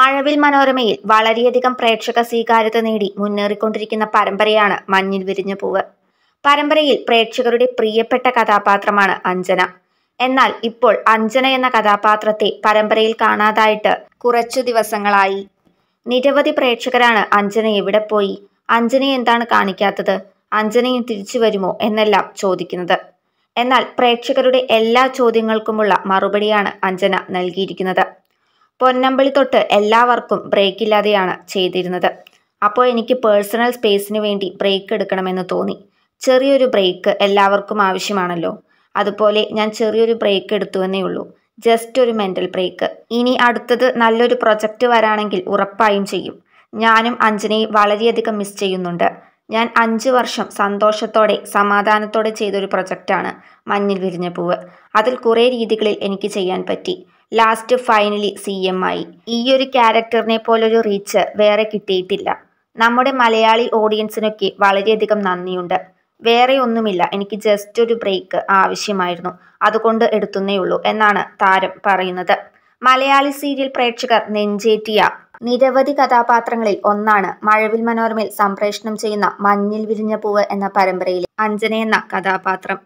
മഴവിൽ മനോരമയിൽ വളരെയധികം പ്രേക്ഷക സ്വീകാര്യത നേടി മുന്നേറിക്കൊണ്ടിരിക്കുന്ന പരമ്പരയാണ് മഞ്ഞിൽ വിരിഞ്ഞ പൂവ് പരമ്പരയിൽ പ്രേക്ഷകരുടെ പ്രിയപ്പെട്ട കഥാപാത്രമാണ് അഞ്ജന എന്നാൽ ഇപ്പോൾ അഞ്ജന എന്ന കഥാപാത്രത്തെ പരമ്പരയിൽ കാണാതായിട്ട് കുറച്ചു ദിവസങ്ങളായി നിരവധി പ്രേക്ഷകരാണ് അഞ്ജന എവിടെ പോയി അഞ്ജന എന്താണ് കാണിക്കാത്തത് അഞ്ജനയും തിരിച്ചു വരുമോ എന്നെല്ലാം ചോദിക്കുന്നത് എന്നാൽ പ്രേക്ഷകരുടെ എല്ലാ ചോദ്യങ്ങൾക്കുമുള്ള മറുപടിയാണ് അഞ്ജന നൽകിയിരിക്കുന്നത് പൊന്നമ്പളി തൊട്ട് എല്ലാവർക്കും ബ്രേക്ക് ഇല്ലാതെയാണ് ചെയ്തിരുന്നത് അപ്പോൾ എനിക്ക് പേഴ്സണൽ സ്പേസിന് വേണ്ടി ബ്രേക്ക് എടുക്കണമെന്ന് തോന്നി ചെറിയൊരു ബ്രേക്ക് എല്ലാവർക്കും ആവശ്യമാണല്ലോ അതുപോലെ ഞാൻ ചെറിയൊരു ബ്രേക്ക് എടുത്തുവെന്നേ ഉള്ളൂ ജസ്റ്റ് ഒരു മെൻ്റൽ ബ്രേക്ക് ഇനി അടുത്തത് നല്ലൊരു പ്രൊജക്റ്റ് വരാണെങ്കിൽ ഉറപ്പായും ചെയ്യും ഞാനും അഞ്ജനയും വളരെയധികം മിസ് ചെയ്യുന്നുണ്ട് ഞാൻ അഞ്ച് വർഷം സന്തോഷത്തോടെ സമാധാനത്തോടെ ചെയ്തൊരു പ്രൊജക്റ്റാണ് മഞ്ഞിൽ വിരിഞ്ഞ പൂവ് അതിൽ കുറേ രീതികളിൽ എനിക്ക് ചെയ്യാൻ പറ്റി ലാസ്റ്റ് ഫൈനലി സി എം ആയി ഒരു ക്യാരക്ടറിനെ പോലൊരു റീച്ച് വേറെ കിട്ടിയിട്ടില്ല നമ്മുടെ മലയാളി ഓഡിയൻസിനൊക്കെ വളരെയധികം നന്ദിയുണ്ട് വേറെ ഒന്നുമില്ല എനിക്ക് ജസ്റ്റ് ഒരു ബ്രേക്ക് ആവശ്യമായിരുന്നു അതുകൊണ്ട് ഉള്ളൂ എന്നാണ് താരം പറയുന്നത് മലയാളി സീരിയൽ പ്രേക്ഷകർ നെഞ്ചേറ്റിയ നിരവധി കഥാപാത്രങ്ങളിൽ ഒന്നാണ് മഴവിൽ മനോരമയിൽ സംപ്രേഷണം ചെയ്യുന്ന മഞ്ഞിൽ വിരിഞ്ഞ പൂവ് എന്ന പരമ്പരയിലെ അഞ്ജന എന്ന കഥാപാത്രം